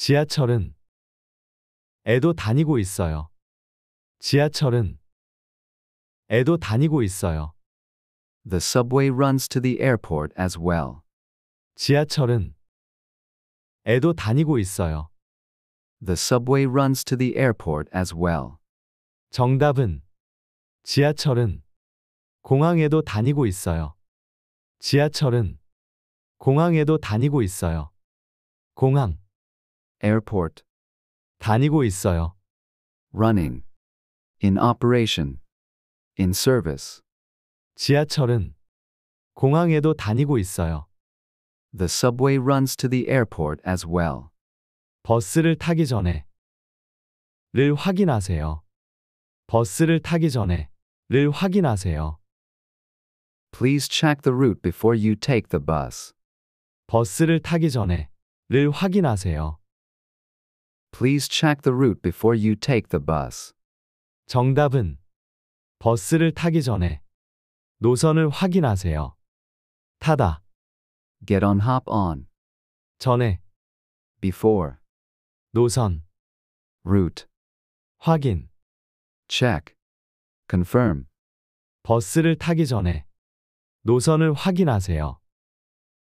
지하철은 애도 다니고 있어요. 지하철은 애도 다니고 있어요. The subway runs to the airport as well. 지하철은 애도 다니고 있어요. The subway runs to the airport as well. 정답은 지하철은 공항에도 다니고 있어요. 지하철은 공항에도 다니고 있어요. 공항 airport 다니고 있어요. running in operation in service 지하철은 공항에도 다니고 있어요. The subway runs to the airport as well. 버스를 타기 전에 를 확인하세요. 버스를 타기 전에 를 확인하세요. Please check the route before you take the bus. 버스를 타기 전에 를 확인하세요. Please check the route before you take the bus. 정답은 버스를 타기 전에 노선을 확인하세요. 타다 get on hop on 전에 before 노선 route 확인 check confirm 버스를 타기 전에 노선을 확인하세요.